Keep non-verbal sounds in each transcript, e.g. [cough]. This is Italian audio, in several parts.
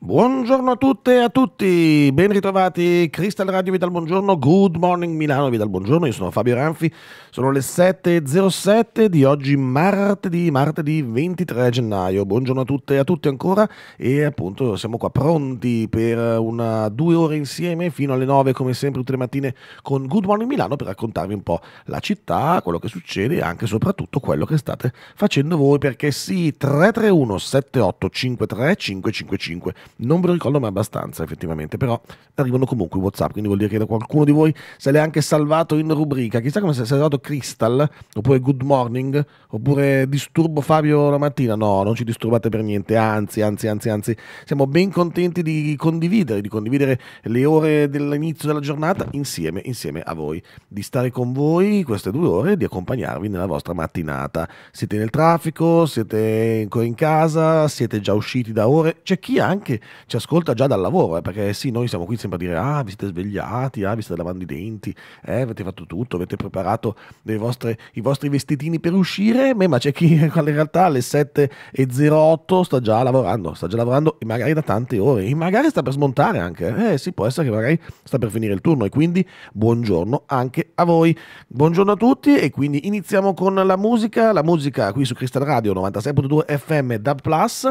Buongiorno a tutte e a tutti, ben ritrovati. Crystal Radio vi dà il buongiorno, Good Morning Milano vi dà il buongiorno. Io sono Fabio Ranfi, sono le 7.07 di oggi, martedì, martedì 23 gennaio. Buongiorno a tutte e a tutti ancora. E appunto siamo qua pronti per una due ore insieme fino alle 9, come sempre, tutte le mattine con Good Morning Milano per raccontarvi un po' la città, quello che succede e anche e soprattutto quello che state facendo voi. Perché sì, 331 78 53 555 non ve lo ricordo mai abbastanza effettivamente, però arrivano comunque i WhatsApp, quindi vuol dire che da qualcuno di voi se l'è anche salvato in rubrica, chissà come se è salvato Crystal, oppure Good Morning, oppure Disturbo Fabio la mattina, no, non ci disturbate per niente, anzi, anzi, anzi, anzi, siamo ben contenti di condividere, di condividere le ore dell'inizio della giornata insieme, insieme a voi, di stare con voi queste due ore e di accompagnarvi nella vostra mattinata. Siete nel traffico, siete ancora in casa, siete già usciti da ore, c'è chi anche ci ascolta già dal lavoro, eh, perché sì, noi siamo qui sempre a dire, ah, vi siete svegliati, ah, vi state lavando i denti, eh, avete fatto tutto, avete preparato vostre, i vostri vestitini per uscire, ma c'è chi [laughs] in realtà alle 7.08 sta già lavorando, sta già lavorando magari da tante ore, magari sta per smontare anche, eh sì, può essere che magari sta per finire il turno e quindi buongiorno anche a voi. Buongiorno a tutti e quindi iniziamo con la musica, la musica qui su Crystal Radio 96.2 FM Dub Plus,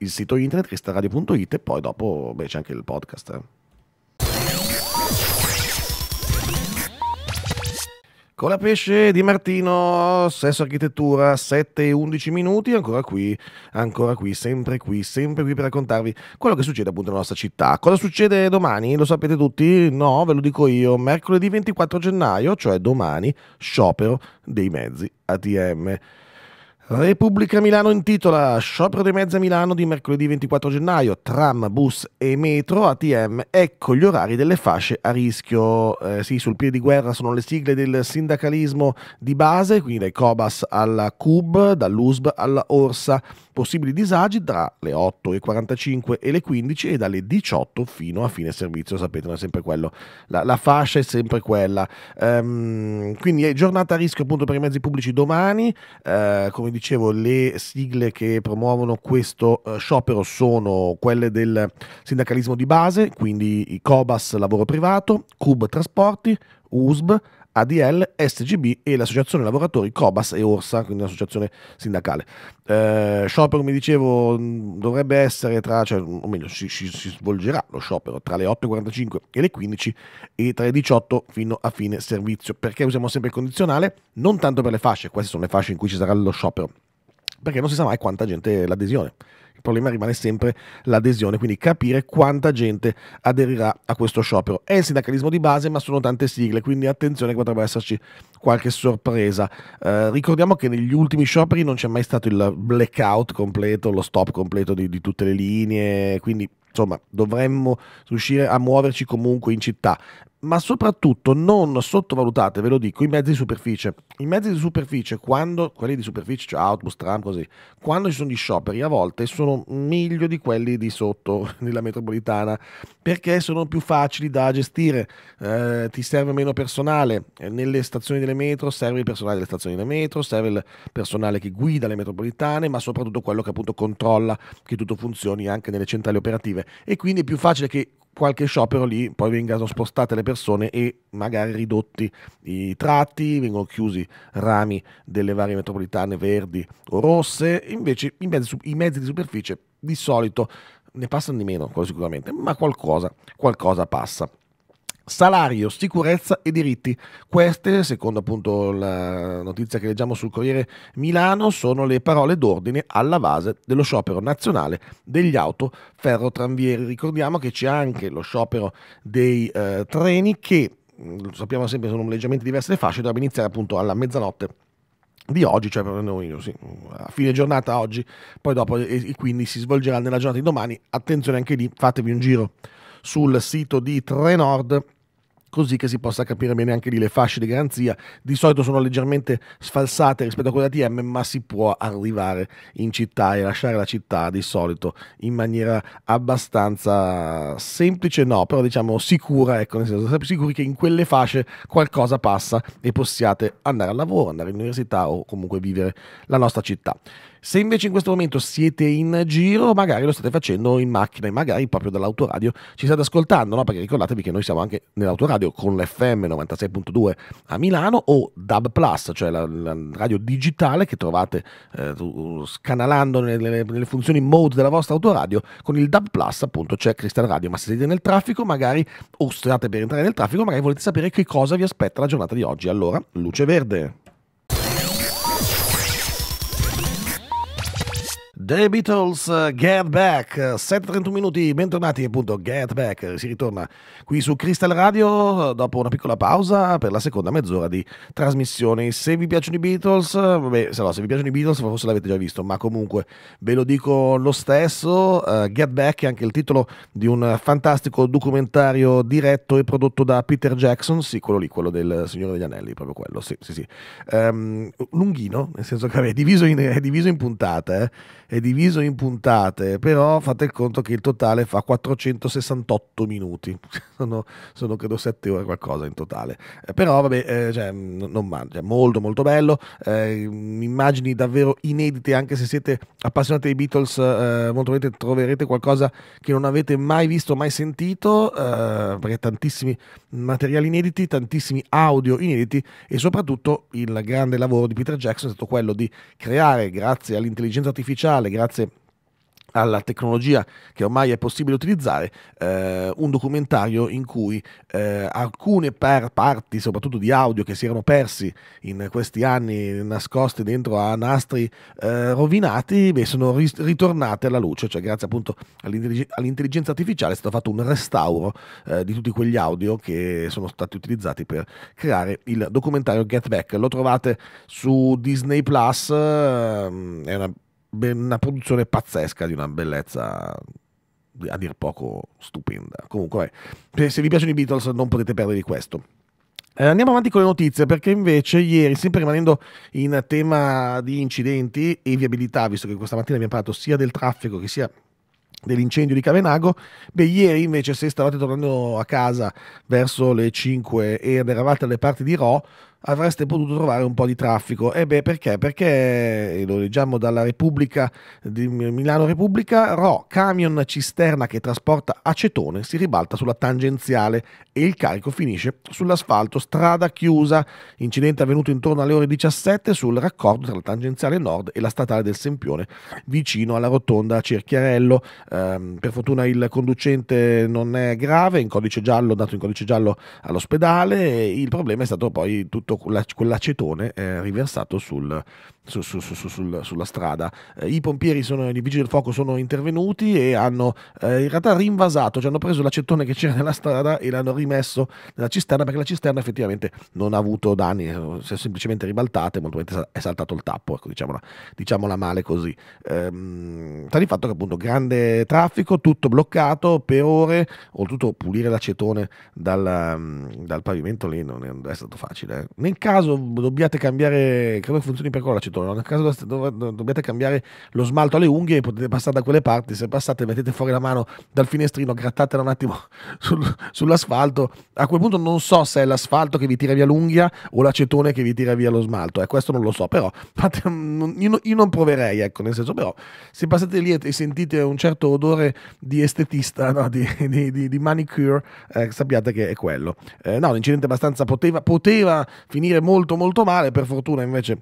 il sito internet cristaradio.it e poi dopo beh, c'è anche il podcast. Eh. Con la pesce di Martino, Sesso Architettura, 7 e 11 minuti, ancora qui, ancora qui, sempre qui, sempre qui per raccontarvi quello che succede appunto nella nostra città. Cosa succede domani? Lo sapete tutti? No, ve lo dico io. Mercoledì 24 gennaio, cioè domani, sciopero dei mezzi ATM. Repubblica Milano intitola Sciopero dei mezzi a Milano di mercoledì 24 gennaio, tram, bus e metro ATM, ecco gli orari delle fasce a rischio. Eh, sì, sul piede di guerra sono le sigle del sindacalismo di base, quindi dai Cobas alla CUB, dall'USB alla Orsa. Possibili disagi tra le 8.45 e, e le 15 e dalle 18 fino a fine servizio, sapete, non è sempre quello. La, la fascia è sempre quella. Ehm, quindi è giornata a rischio appunto per i mezzi pubblici domani, eh, come dicevo dicevo, le sigle che promuovono questo eh, sciopero sono quelle del sindacalismo di base, quindi i COBAS lavoro privato, CUB trasporti, USB, ADL, SGB e l'associazione lavoratori Cobas e Orsa, quindi un'associazione sindacale. Eh, sciopero, mi dicevo, dovrebbe essere tra, cioè, o meglio, si, si, si svolgerà lo sciopero tra le 8.45 e le 15 e tra le 18 fino a fine servizio. Perché usiamo sempre il condizionale? Non tanto per le fasce, queste sono le fasce in cui ci sarà lo sciopero, perché non si sa mai quanta gente l'adesione il problema rimane sempre l'adesione, quindi capire quanta gente aderirà a questo sciopero. È il sindacalismo di base, ma sono tante sigle, quindi attenzione che potrebbe esserci qualche sorpresa. Eh, ricordiamo che negli ultimi scioperi non c'è mai stato il blackout completo, lo stop completo di, di tutte le linee, quindi insomma, dovremmo riuscire a muoverci comunque in città. Ma soprattutto non sottovalutate, ve lo dico, i mezzi di superficie. I mezzi di superficie, quando, quelli di superficie, cioè autobus, tram, così, quando ci sono gli scioperi, a volte sono meglio di quelli di sotto, [laughs] nella metropolitana, perché sono più facili da gestire, eh, ti serve meno personale. Eh, nelle stazioni delle metro serve il personale delle stazioni delle metro, serve il personale che guida le metropolitane, ma soprattutto quello che appunto controlla che tutto funzioni anche nelle centrali operative alternative e quindi è più facile che qualche sciopero lì poi vengano spostate le persone e magari ridotti i tratti, vengono chiusi rami delle varie metropolitane verdi o rosse, invece i mezzi, i mezzi di superficie di solito ne passano di meno, sicuramente, ma qualcosa, qualcosa passa salario, sicurezza e diritti. Queste, secondo appunto la notizia che leggiamo sul Corriere Milano, sono le parole d'ordine alla base dello sciopero nazionale degli auto ferrotranvieri. Ricordiamo che c'è anche lo sciopero dei eh, treni che, mm, lo sappiamo sempre, sono leggermente diverse le fasce, dovrebbe iniziare appunto alla mezzanotte di oggi, cioè per noi sì, a fine giornata oggi, poi dopo e, e quindi si svolgerà nella giornata di domani. Attenzione anche lì, fatevi un giro sul sito di Trenord così che si possa capire bene anche lì le fasce di garanzia. Di solito sono leggermente sfalsate rispetto a quella TM, ma si può arrivare in città e lasciare la città di solito in maniera abbastanza semplice, no, però diciamo sicura, ecco, nel senso, sicuri che in quelle fasce qualcosa passa e possiate andare al lavoro, andare all'università o comunque vivere la nostra città. Se invece in questo momento siete in giro, magari lo state facendo in macchina e magari proprio dall'autoradio ci state ascoltando, no? perché ricordatevi che noi siamo anche nell'autoradio con l'FM 96.2 a Milano o DAB Plus, cioè la, la radio digitale che trovate eh, scanalando nelle, nelle, funzioni mode della vostra autoradio. Con il DAB Plus appunto c'è Crystal Radio, ma se siete nel traffico magari o state per entrare nel traffico, magari volete sapere che cosa vi aspetta la giornata di oggi. Allora, luce verde. The Beatles Get Back 7.31 minuti, bentornati appunto Get Back, si ritorna qui su Crystal Radio dopo una piccola pausa per la seconda mezz'ora di trasmissione. se vi piacciono i Beatles, vabbè se, no, se vi piacciono i Beatles forse l'avete già visto ma comunque ve lo dico lo stesso uh, Get Back è anche il titolo di un fantastico documentario diretto e prodotto da Peter Jackson sì quello lì, quello del Signore degli Anelli proprio quello, sì sì sì um, lunghino, nel senso che vabbè, è, diviso in, è diviso in puntate eh è diviso in puntate, però fate il conto che il totale fa 468 minuti, [laughs] sono, sono credo 7 ore qualcosa in totale, eh, però vabbè, eh, cioè, non mangia, molto molto bello, eh, immagini davvero inedite, anche se siete appassionati dei Beatles, eh, molto probabilmente troverete qualcosa che non avete mai visto, mai sentito, eh, perché tantissimi materiali inediti, tantissimi audio inediti e soprattutto il grande lavoro di Peter Jackson è stato quello di creare, grazie all'intelligenza artificiale, digitale, grazie alla tecnologia che ormai è possibile utilizzare, eh, un documentario in cui eh, alcune par- parti, soprattutto di audio, che si erano persi in questi anni nascosti dentro a nastri eh, rovinati, beh, sono ri- ritornate alla luce, cioè grazie appunto all'intellig- all'intelligenza artificiale è stato fatto un restauro eh, di tutti quegli audio che sono stati utilizzati per creare il documentario Get Back. Lo trovate su Disney Plus, ehm, è una una produzione pazzesca di una bellezza a dir poco stupenda. Comunque, se vi piacciono i Beatles non potete perdervi questo. Eh, andiamo avanti con le notizie perché invece ieri, sempre rimanendo in tema di incidenti e viabilità, visto che questa mattina abbiamo parlato sia del traffico che sia dell'incendio di Cavenago, beh ieri invece se stavate tornando a casa verso le 5 ed eravate alle parti di Rò, avreste potuto trovare un po' di traffico. E beh, perché? Perché, eh, lo leggiamo dalla Repubblica di Milano Repubblica, Ro, camion cisterna che trasporta acetone, si ribalta sulla tangenziale e il carico finisce sull'asfalto, strada chiusa. Incidente avvenuto intorno alle ore 17 sul raccordo tra la tangenziale nord e la statale del Sempione, vicino alla rotonda Cerchiarello. Eh, per fortuna il conducente non è grave, in codice giallo, dato in codice giallo all'ospedale, il problema è stato poi tutto quell'acetone riversato sul, su, su, su, sul, sulla strada. Eh, I pompieri, sono, i vigili del fuoco sono intervenuti e hanno eh, in realtà rinvasato, cioè hanno preso l'accettone che c'era nella strada e l'hanno rimesso nella cisterna perché la cisterna effettivamente non ha avuto danni, eh, si è semplicemente ribaltata e molto probabilmente è saltato il tappo, ecco, diciamola, diciamola male così. Ehm, sta di fatto che appunto grande traffico, tutto bloccato per ore, ho oltretutto pulire l'acetone dal, mm, dal pavimento lì non è, non è stato facile. Eh. Nel caso dobbiate cambiare, credo funzioni per quello l'acetone smalto. Nel caso dobbiate cambiare lo smalto alle unghie, potete passare da quelle parti. Se passate, mettete fuori la mano dal finestrino, grattatela un attimo [laughs] sul, sull'asfalto. A quel punto non so se è l'asfalto che vi tira via l'unghia o l'acetone che vi tira via lo smalto. Eh, questo non lo so, però [laughs] fate, io, io, non proverei, ecco, nel senso, però se passate lì e sentite un certo odore di estetista, no? di, di, di, di, manicure, eh, sappiate che è quello. Eh, no, l'incidente abbastanza poteva, poteva finire molto molto male, per fortuna invece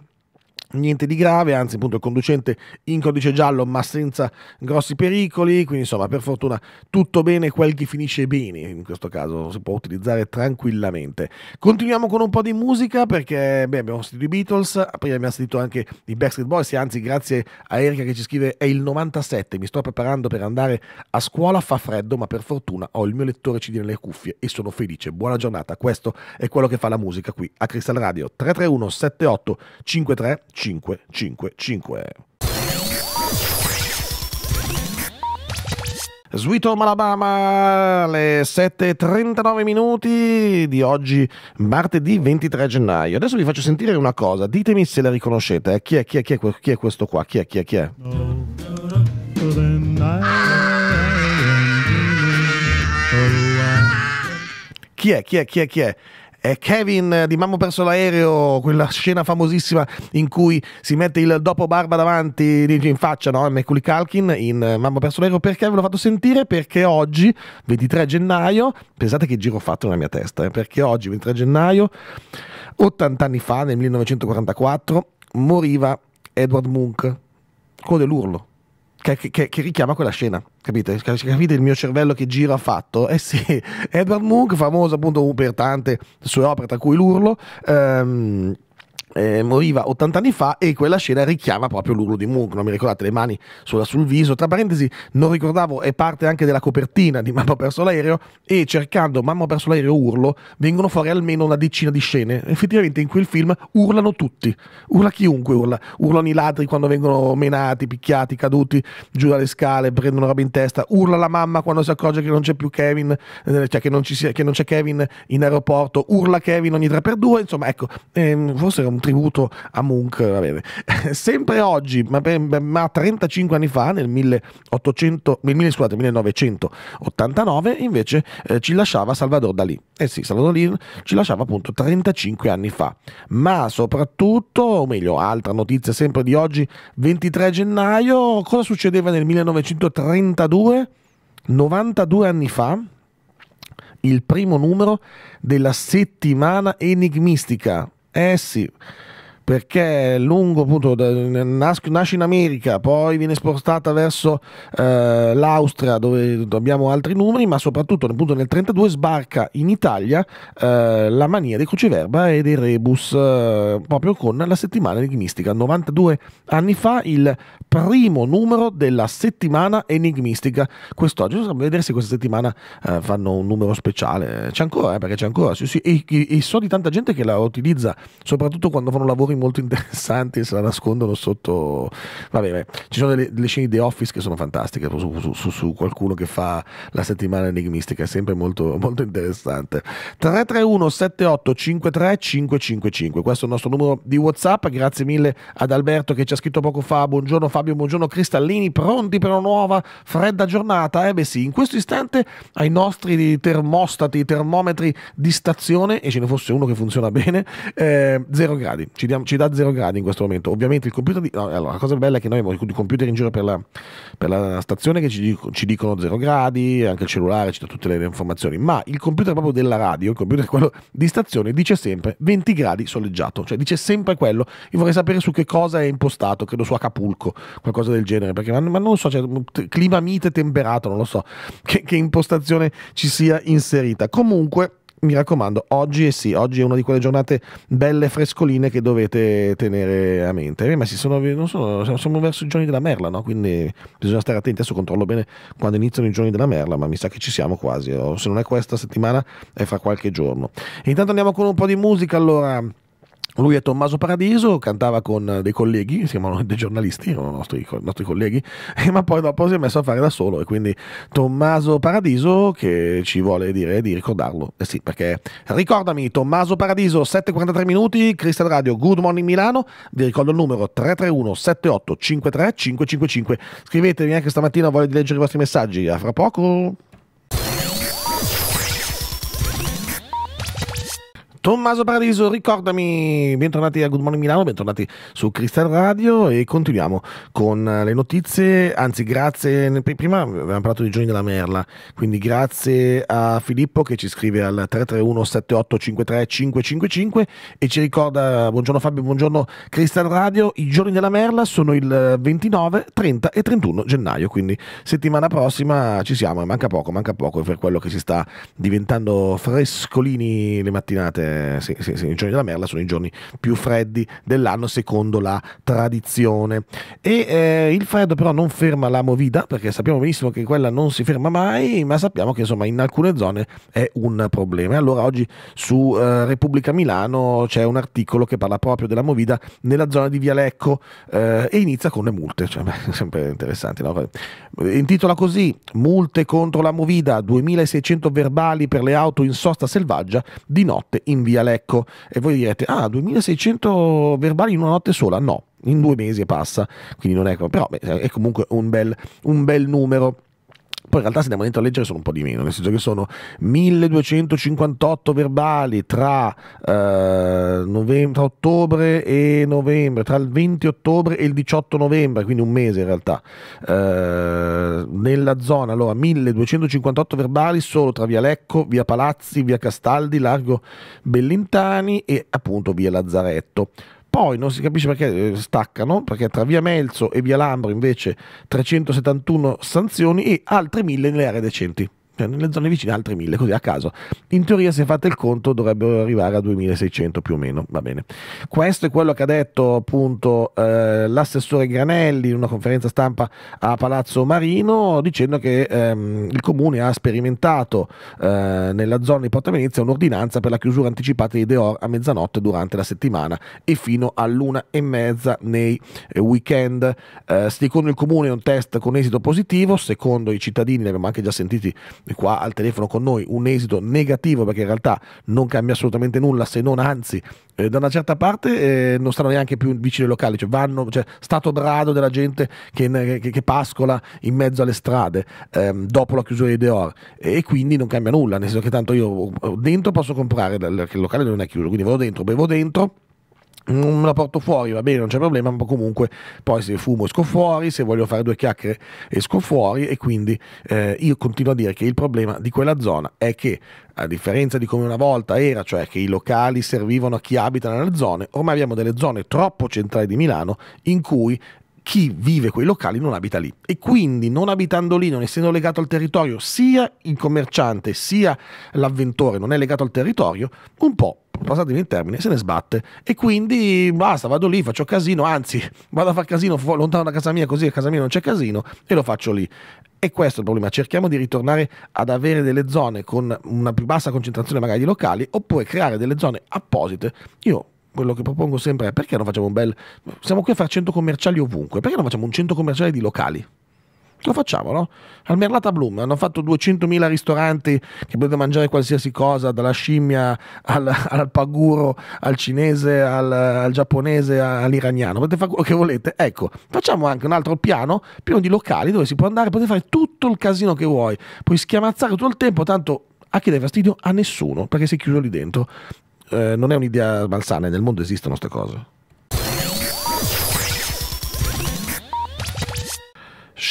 Niente di grave, anzi appunto il conducente in codice giallo ma senza grossi pericoli, quindi insomma per fortuna tutto bene quel che finisce bene, in questo caso si può utilizzare tranquillamente. Continuiamo con un po' di musica perché beh, abbiamo sentito i Beatles, prima abbiamo sentito anche i Backstreet Boys, anzi grazie a Erika che ci scrive è il 97, mi sto preparando per andare a scuola, fa freddo ma per fortuna ho il mio lettore CD nelle cuffie e sono felice, buona giornata, questo è quello che fa la musica qui a Crystal Radio 331 78 53 555 euro. Sweet Home Alabama alle 7.39 minuti di oggi, martedì 23 gennaio. Adesso vi faccio sentire una cosa, ditemi se la riconoscete. Eh. Chi, è, chi, è, chi, è, chi, è, questo qua? Chi è? Chi è? Chi è? Chi è? Chi è? Chi è? Chi è? Eh, Kevin eh, di Mammo perso l'aereo, quella scena famosissima in cui si mette il dopo barba davanti in faccia, no? Macaulay Culkin in eh, Mammo perso l'aereo, perché ve l'ho fatto sentire? Perché oggi, 23 gennaio, pensate che giro ho fatto nella mia testa, eh? perché oggi, 23 gennaio, 80 anni fa, nel 1944, moriva Edward Munch, con dell'urlo che, che, che richiama quella scena, capite? Capite il mio cervello che gira affatto? Eh sì, [laughs] Edward Munch, famoso appunto per tante sue opere, tra cui l'urlo, ehm, eh, moriva 80 anni fa e quella scena richiama proprio l'urlo di Munch, non mi ricordate le mani sulla, sul viso, tra parentesi non ricordavo è parte anche della copertina di Mamma perso l'aereo e cercando Mamma perso l'aereo urlo vengono fuori almeno una decina di scene, effettivamente in quel film urlano tutti, urla chiunque urla, urlano i ladri quando vengono menati, picchiati, caduti giù dalle scale, prendono roba in testa, urla la mamma quando si accorge che non c'è più Kevin, eh, cioè che non, sia, che non c'è Kevin in aeroporto, urla Kevin ogni 3x2, insomma ecco, ehm, forse era un tributo a Munch. Vabbè. [laughs] Sempre oggi, ma, ma, 35 anni fa, nel, 1800, nel scusate, 1989, invece eh, ci lasciava Salvador Dalì. Eh sì, Salvador Dalì ci lasciava appunto 35 anni fa. Ma soprattutto, o meglio, altra notizia sempre di oggi, 23 gennaio, cosa succedeva nel 1932? 92 anni fa, il primo numero della settimana enigmistica. acontece perché lungo appunto nasce in America, poi viene spostata verso eh, l'Austria dove abbiamo altri numeri, ma soprattutto appunto, nel 1932 sbarca in Italia eh, la mania dei cruciverba e dei rebus eh, proprio con la settimana enigmistica. 92 anni fa il primo numero della settimana enigmistica. Quest'oggi bisogna vedere se questa settimana eh, fanno un numero speciale. C'è ancora, eh, perché c'è ancora, sì, sì. E, e so di tanta gente che la utilizza, soprattutto quando fanno lavori molto interessanti se la nascondono sotto... Vabbè, vabbè. ci sono delle, delle, scene di The Office che sono fantastiche su, su, su, su, qualcuno che fa la settimana enigmistica, è sempre molto, molto interessante. 331 78 53 555, questo è il nostro numero di Whatsapp, grazie mille ad Alberto che ci ha scritto poco fa, buongiorno Fabio, buongiorno Cristallini, pronti per una nuova fredda giornata? Eh beh sì, in questo istante ai nostri termostati, termometri di stazione, e ce ne fosse uno che funziona bene, 0 eh, gradi, ci diamo, ci dà 0 gradi in questo momento. Ovviamente il computer... Di, no, allora, la cosa bella è che noi abbiamo i computer in giro per la, per la stazione che ci, ci, dicono zero gradi, anche il cellulare ci dà tutte le, le informazioni, ma il computer proprio della radio, il computer [laughs] quello di stazione, dice sempre 20 gradi soleggiato, cioè dice sempre quello. Io vorrei sapere su che cosa è impostato, credo su Acapulco, qualcosa del genere, perché ma, ma non so, cioè, clima mite temperato, non lo so, [laughs] che, che impostazione ci sia inserita. Comunque mi raccomando, oggi è sì, oggi è una di quelle giornate belle frescoline che dovete tenere a mente. Eh, ma si sono, non sono, siamo verso i giorni della merla, no? quindi bisogna stare attenti. Adesso controllo bene quando iniziano i giorni della merla, ma mi sa che ci siamo quasi. O oh, se non è questa settimana, è fra qualche giorno. intanto andiamo con un po' di musica allora. Lui è Tommaso Paradiso, cantava con eh, dei colleghi, si chiamano [laughs] dei giornalisti, erano nostri, nostri colleghi, [laughs] ma poi dopo si è messo a fare da solo e quindi Tommaso Paradiso che ci vuole dire di ricordarlo. Eh sì, perché ricordami Tommaso Paradiso, 7.43 minuti, Cristian Radio, Good Morning Milano, vi ricordo il numero 331 78 53 555. Scrivetemi anche stamattina, voglio leggere i vostri messaggi, a fra poco. Tommaso Paradiso, ricordami, bentornati a Good Morning Milano, bentornati su Crystal Radio e continuiamo con le notizie, anzi grazie, prima avevamo parlato di Giorni della Merla, quindi grazie a Filippo che ci scrive al 331 7853 555 e ci ricorda, buongiorno Fabio, buongiorno Crystal Radio, i Giorni della Merla sono il 29, 30 e 31 gennaio, quindi settimana prossima ci siamo, manca poco, manca poco per quello che si sta diventando frescolini le mattinate sì, sì, sì, i giorni della merla sono i giorni più freddi dell'anno secondo la tradizione. E eh, il freddo però non ferma la movida, perché sappiamo benissimo che quella non si ferma mai, ma sappiamo che insomma in alcune zone è un problema. E allora oggi su eh, Repubblica Milano c'è un articolo che parla proprio della movida nella zona di Vialecco eh, e inizia con le multe, cioè, beh, [laughs] sempre interessante. No? Intitola così, multe contro la movida, 2600 verbali per le auto in sosta selvaggia di notte in via Lecco e voi direte ah 2600 verbali in una notte sola no in due mesi passa quindi non è però beh, è comunque un bel, un bel numero poi in realtà se andiamo dentro a leggere sono un po' di meno, nel senso che sono 1258 verbali tra, eh, novembre, tra ottobre e novembre, tra il 20 ottobre e il 18 novembre, quindi un mese in realtà. Eh, nella zona allora 1258 verbali solo tra via Lecco, via Palazzi, via Castaldi, largo Bellintani e appunto via Lazzaretto. Poi non si capisce perché eh, staccano, perché tra via Melzo e via Lambro invece 371 sanzioni e altre 1000 nelle aree decenti cioè nelle zone vicine altre 1000, così a caso. In teoria, se fate il conto, dovrebbero arrivare a 2600 più o meno, va bene. Questo è quello che ha detto appunto eh, l'assessore Granelli in una conferenza stampa a Palazzo Marino, dicendo che ehm, il comune ha sperimentato eh, nella zona di Porta Venezia un'ordinanza per la chiusura anticipata di Deor a mezzanotte durante la settimana e fino all'una e mezza nei eh, weekend. Eh, secondo il comune è un test con esito positivo, secondo i cittadini, ne abbiamo anche già sentiti e qua al telefono con noi un esito negativo perché in realtà non cambia assolutamente nulla se non anzi eh, da una certa parte eh, non stanno neanche più vicini ai locali, cioè vanno, cioè, stato brado della gente che, che, che pascola in mezzo alle strade ehm, dopo la chiusura di Deor e quindi non cambia nulla, nel senso che tanto io dentro posso comprare, perché il locale non è chiuso, quindi vado dentro, bevo dentro non mm, me la porto fuori, va bene, non c'è problema, ma comunque poi se fumo esco fuori, se voglio fare due chiacchiere esco fuori e quindi eh, io continuo a dire che il problema di quella zona è che a differenza di come una volta era, cioè che i locali servivano a chi abita nelle zone, ormai abbiamo delle zone troppo centrali di Milano in cui chi vive quei locali non abita lì e quindi non abitando lì, non essendo legato al territorio, sia il commerciante sia l'avventore non è legato al territorio, un po' passatemi il termine, se ne sbatte e quindi basta, vado lì, faccio casino, anzi [laughs] vado a far casino lontano da casa mia così a casa mia non c'è casino e lo faccio lì. E questo è il problema, cerchiamo di ritornare ad avere delle zone con una più bassa concentrazione magari di locali oppure creare delle zone apposite. Io quello che propongo sempre è perché non facciamo un bel... Siamo qui a fare centro commerciali ovunque, perché non facciamo un centro commerciale di locali? Lo facciamo, no? Al Merlata Bloom hanno fatto 200.000 ristoranti che potete mangiare qualsiasi cosa, dalla scimmia al, al paguro, al cinese, al, al giapponese, all'iraniano. Potete fare quello che volete. Ecco, facciamo anche un altro piano pieno di locali dove si può andare, potete fare tutto il casino che vuoi, puoi schiamazzare tutto il tempo, tanto a chi dai fastidio? A nessuno, perché sei chiuso lì dentro. Eh, non è un'idea balsana, nel mondo esistono queste cose.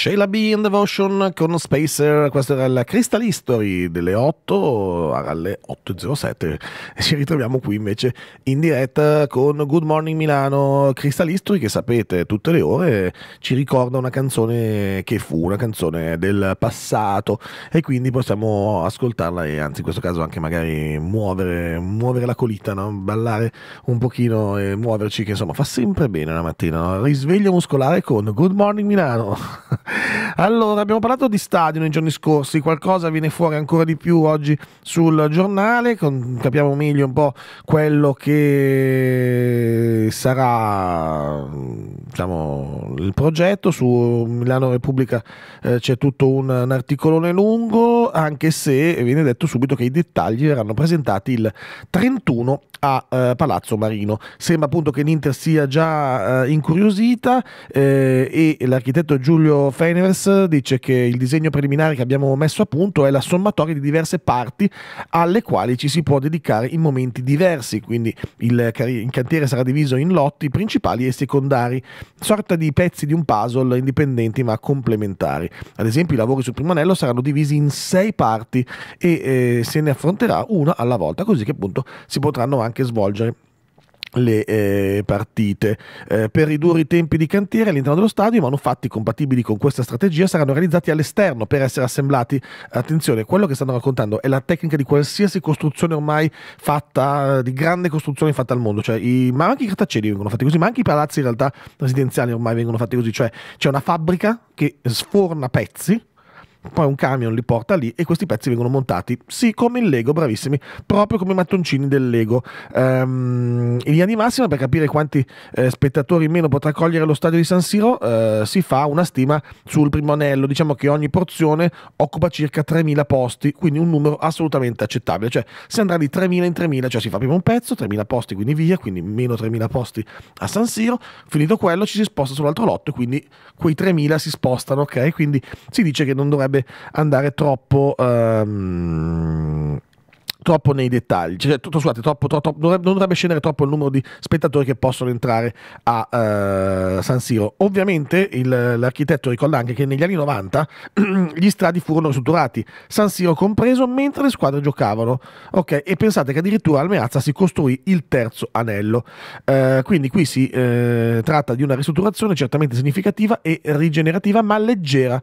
Sheila B in Devotion con Spacer, questo era il Crystal History delle 8 alle 8.07 e ci ritroviamo qui invece in diretta con Good Morning Milano, Crystal History che sapete tutte le ore ci ricorda una canzone che fu, una canzone del passato e quindi possiamo ascoltarla e anzi in questo caso anche magari muovere, muovere la colita, no? ballare un pochino e muoverci che insomma fa sempre bene la mattina, no? risveglio muscolare con Good Morning Milano. [laughs] Allora, abbiamo parlato di stadio nei giorni scorsi, qualcosa viene fuori ancora di più oggi sul giornale, con, capiamo meglio un po' quello che sarà diciamo, il progetto, su Milano Repubblica eh, c'è tutto un, un articolone lungo, anche se eh, viene detto subito che i dettagli verranno presentati il 31 a eh, Palazzo Marino. Sembra appunto che l'Inter sia già eh, incuriosita eh, e l'architetto Giulio Fenevers dice che il disegno preliminare che abbiamo messo a punto è la sommatoria di diverse parti alle quali ci si può dedicare in momenti diversi, quindi il, cantiere sarà diviso in lotti principali e secondari, sorta di pezzi di un puzzle indipendenti ma complementari. Ad esempio i lavori sul primo anello saranno divisi in sei parti e eh, se ne affronterà una alla volta, così che appunto si potranno anche svolgere le eh, partite. Eh, per ridurre i tempi di cantiere all'interno dello stadio, manufatti compatibili con questa strategia saranno realizzati all'esterno per essere assemblati. Attenzione, quello che stanno raccontando è la tecnica di qualsiasi costruzione ormai fatta, di grande costruzione fatta al mondo, cioè, i, ma anche i grattacieli vengono fatti così, ma anche i palazzi in realtà residenziali ormai vengono fatti così, cioè c'è una fabbrica che sforna pezzi poi un camion li porta lì e questi pezzi vengono montati, sì, come in Lego, bravissimi, proprio come i mattoncini del Lego. Ehm, in linea di massima, per capire quanti eh, spettatori in meno potrà cogliere lo stadio di San Siro, eh, si fa una stima sul primo anello, diciamo che ogni porzione occupa circa 3.000 posti, quindi un numero assolutamente accettabile, cioè se andrà di 3.000 in 3.000, cioè si fa prima un pezzo, 3.000 posti, quindi via, quindi meno 3.000 posti a San Siro, finito quello ci si sposta sull'altro lotto e quindi quei 3.000 si spostano, ok? Quindi si dice che non dovrebbe potrebbe andare troppo... Um, troppo nei dettagli, cioè, tutto, scusate, troppo, troppo, non dovrebbe scendere troppo il numero di spettatori che possono entrare a uh, San Siro. Ovviamente il, l'architetto ricorda anche che negli anni 90 [clears throat] gli stradi furono ristrutturati, San Siro compreso, mentre le squadre giocavano. Ok, e pensate che addirittura al Meazza si costruì il terzo anello. Uh, quindi qui si uh, tratta di una ristrutturazione certamente significativa e rigenerativa, ma leggera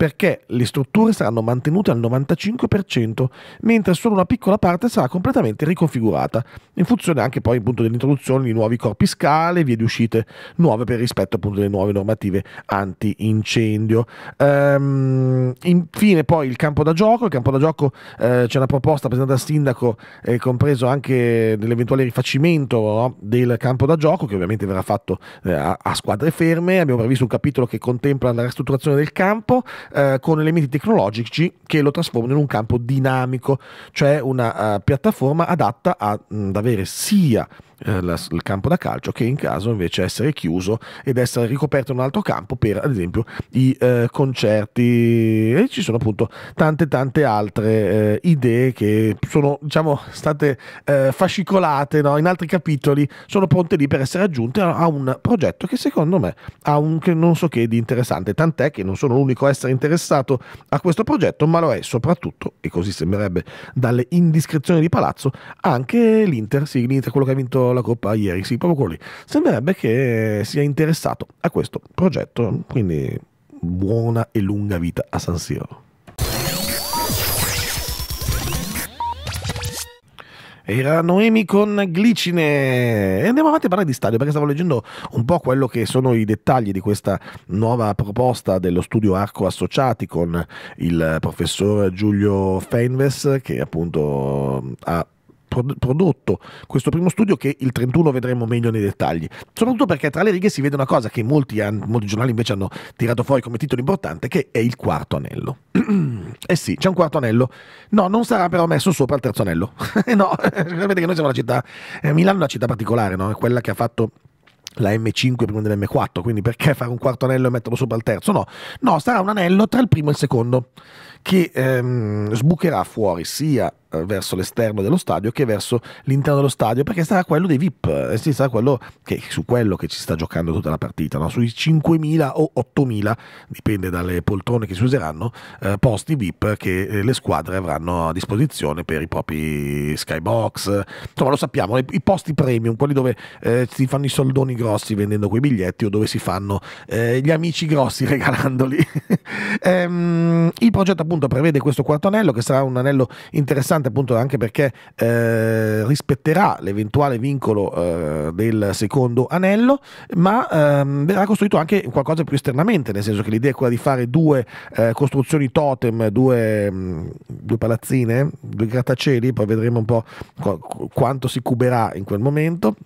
perché le strutture saranno mantenute al 95%, mentre solo una piccola parte sarà completamente riconfigurata, in funzione anche poi appunto, dell'introduzione di nuovi corpi scale e vie di uscite nuove per rispetto appunto delle nuove normative antincendio. Ehm, infine poi il campo da gioco, il campo da gioco eh, c'è una proposta presentata dal sindaco, eh, compreso anche dell'eventuale rifacimento no, del campo da gioco, che ovviamente verrà fatto eh, a, a squadre ferme, abbiamo previsto un capitolo che contempla la ristrutturazione del campo, eh, con elementi tecnologici che lo trasformano in un campo dinamico, cioè una uh, piattaforma adatta ad avere sia eh, la, il campo da calcio che in caso invece essere chiuso ed essere ricoperto in un altro campo per ad esempio i eh, concerti e ci sono appunto tante tante altre eh, idee che sono diciamo state eh, fascicolate no? in altri capitoli sono pronte lì per essere aggiunte a, a un progetto che secondo me ha un che non so che di interessante tant'è che non sono l'unico a essere interessato a questo progetto ma lo è soprattutto e così sembrerebbe dalle indiscrezioni di palazzo anche l'Inter sì l'Inter quello che ha vinto la Coppa ieri, sì, proprio quello lì. Sembrerebbe che sia interessato a questo progetto, quindi buona e lunga vita a San Siro. Era Noemi con Glicine. E andiamo avanti a parlare di stadio perché stavo leggendo un po' quello che sono i dettagli di questa nuova proposta dello studio Arco Associati con il professor Giulio Feinves che appunto ha prodotto questo primo studio che il 31 vedremo meglio nei dettagli, soprattutto perché tra le righe si vede una cosa che molti, molti giornali invece hanno tirato fuori come titolo importante, che è il quarto anello. [clears throat] eh sì, c'è un quarto anello, no, non sarà però messo sopra il terzo anello. [laughs] no, sapete che noi siamo una città, eh, Milano è una città particolare, no? è quella che ha fatto la M5 prima dell'M4, quindi perché fare un quarto anello e metterlo sopra il terzo? No, no, sarà un anello tra il primo e il secondo, che ehm, sbucherà fuori sia eh, verso l'esterno dello stadio che verso l'interno dello stadio perché sarà quello dei VIP eh sì, sarà quello che, su quello che ci sta giocando tutta la partita no? sui 5.000 o 8.000 dipende dalle poltrone che si useranno eh, posti VIP che eh, le squadre avranno a disposizione per i propri skybox insomma lo sappiamo i posti premium quelli dove eh, si fanno i soldoni grossi vendendo quei biglietti o dove si fanno eh, gli amici grossi [laughs] regalandoli ehm, il progetto appunto prevede questo quarto anello che sarà un anello interessante appunto anche perché eh, rispetterà l'eventuale vincolo eh, del secondo anello, ma ehm, verrà costruito anche qualcosa più esternamente, nel senso che l'idea è quella di fare due eh, costruzioni totem, due, mh, mm, due, palazzine, due grattacieli, poi vedremo un po' qu- quanto si cuberà in quel momento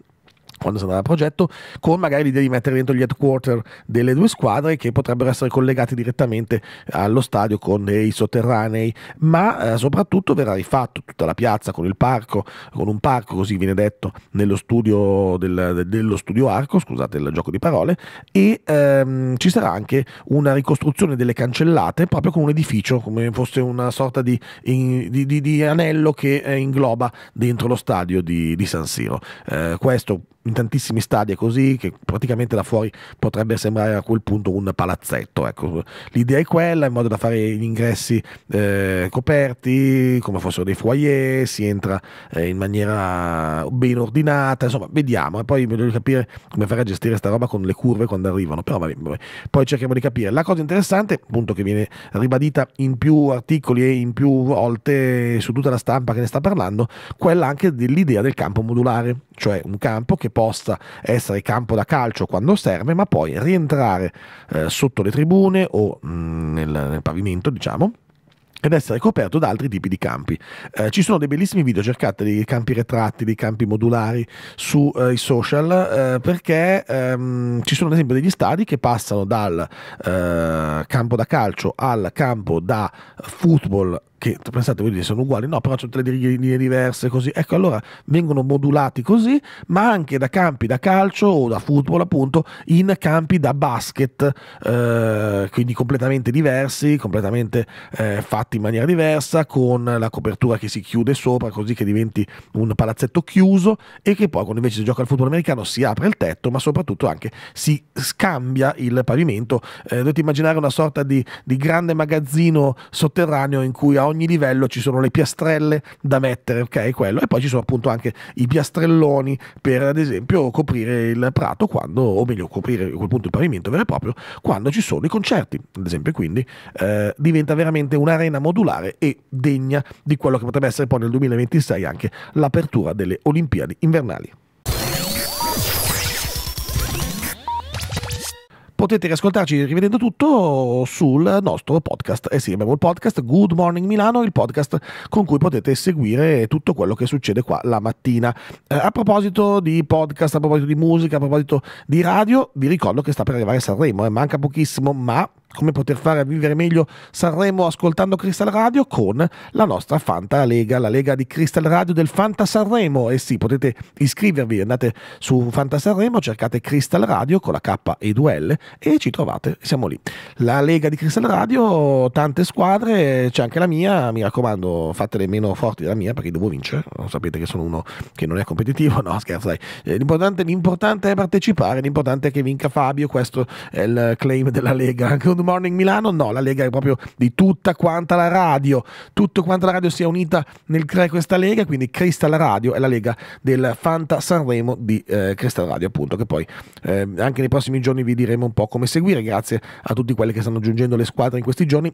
quando si andava a progetto, con magari l'idea di mettere dentro gli headquarter delle due squadre che potrebbero essere collegati direttamente allo stadio con dei sotterranei, ma eh, soprattutto verrà rifatto tutta la piazza con il parco, con un parco, così viene detto, nello studio, del, dello studio arco, scusate il gioco di parole, e ehm, ci sarà anche una ricostruzione delle cancellate proprio con un edificio, come fosse una sorta di, in, di, di, di anello che eh, ingloba dentro lo stadio di, San Siro. Eh, questo in tantissimi stadi è così che praticamente da fuori potrebbe sembrare a quel punto un palazzetto. Ecco. L'idea è quella, in modo da fare gli ingressi eh, coperti, come fossero dei foyer, si entra eh, in maniera ben ordinata, insomma vediamo, e poi voglio capire come fare a gestire questa roba con le curve quando arrivano, però vabbè, vabbè. poi cerchiamo di capire. La cosa interessante, appunto che viene ribadita in più articoli e in più volte su tutta la stampa che ne sta parlando, quella anche dell'idea del campo modulare, cioè un campo che possa essere campo da calcio quando serve, ma poi rientrare eh, sotto le tribune o mh, mm, nel, nel pavimento, diciamo, ed essere coperto da altri tipi di campi. Eh, ci sono dei bellissimi video, cercate dei campi retratti, dei campi modulari sui eh, social, eh, perché ehm, ci sono ad esempio degli stadi che passano dal eh, campo da calcio al campo da football che pensate voi sono uguali, no, però c'è tutte le linee diverse così. Ecco, allora vengono modulati così, ma anche da campi da calcio o da football appunto in campi da basket, eh, quindi completamente diversi, completamente eh, fatti in maniera diversa, con la copertura che si chiude sopra così che diventi un palazzetto chiuso e che poi quando invece si gioca al football americano si apre il tetto, ma soprattutto anche si scambia il pavimento. Eh, dovete immaginare una sorta di, di grande magazzino sotterraneo in cui a ogni ogni livello ci sono le piastrelle da mettere, ok? Quello. E poi ci sono appunto anche i piastrelloni per ad esempio coprire il prato quando, o meglio coprire a quel punto il pavimento vero e proprio, quando ci sono i concerti, ad esempio. Quindi eh, diventa veramente un'arena modulare e degna di quello che potrebbe essere poi nel 2026 anche l'apertura delle Olimpiadi invernali. potete riascoltarci rivedendo tutto sul nostro podcast. Eh sì, abbiamo il podcast Good Morning Milano, il podcast con cui potete seguire tutto quello che succede qua la mattina. Eh, a proposito di podcast, a proposito di musica, a proposito di radio, vi ricordo che sta per arrivare Sanremo, eh, manca pochissimo, ma come poter fare a vivere meglio Sanremo ascoltando Crystal Radio con la nostra Fanta Lega, la Lega di Crystal Radio del Fanta Sanremo. E sì, potete iscrivervi, andate su Fanta Sanremo, cercate Crystal Radio con la K e 2L e ci trovate, siamo lì. La Lega di Crystal Radio, tante squadre, c'è anche la mia, mi raccomando, fatele meno forti della mia perché devo vincere, non sapete che sono uno che non è competitivo, [laughs] no scherzo dai. Eh, l'importante, l'importante è partecipare, l'importante è che vinca Fabio, questo è il claim della Lega. Anche un Morning Milano, no, la Lega è proprio di tutta quanta la radio, tutta quanta la radio si è unita nel creare questa Lega, quindi Crystal Radio è la Lega del Fanta Sanremo di eh, Crystal Radio, appunto, che poi eh, anche nei prossimi giorni vi diremo un po' come seguire, grazie a tutti quelli che stanno aggiungendo le squadre in questi giorni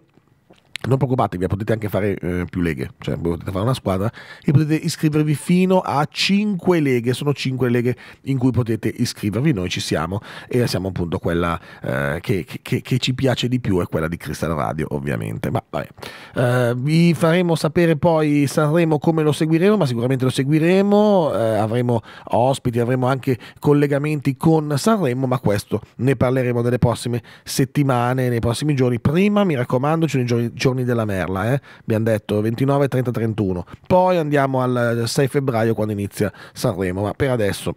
non preoccupatevi, potete anche fare eh, più leghe, cioè potete fare una squadra e potete iscrivervi fino a 5 leghe, sono 5 leghe in cui potete iscrivervi, noi ci siamo e siamo appunto quella eh, che, che, che, ci piace di più, è quella di Crystal Radio ovviamente, ma vabbè. Eh, vi faremo sapere poi Sanremo come lo seguiremo, ma sicuramente lo seguiremo, eh, avremo ospiti, avremo anche collegamenti con Sanremo, ma questo ne parleremo nelle prossime settimane, nei prossimi giorni, prima mi raccomando, ci sono i giorni giorni della merla, eh? abbiamo detto 29, 30, 31. Poi andiamo al 6 febbraio quando inizia Sanremo, ma per adesso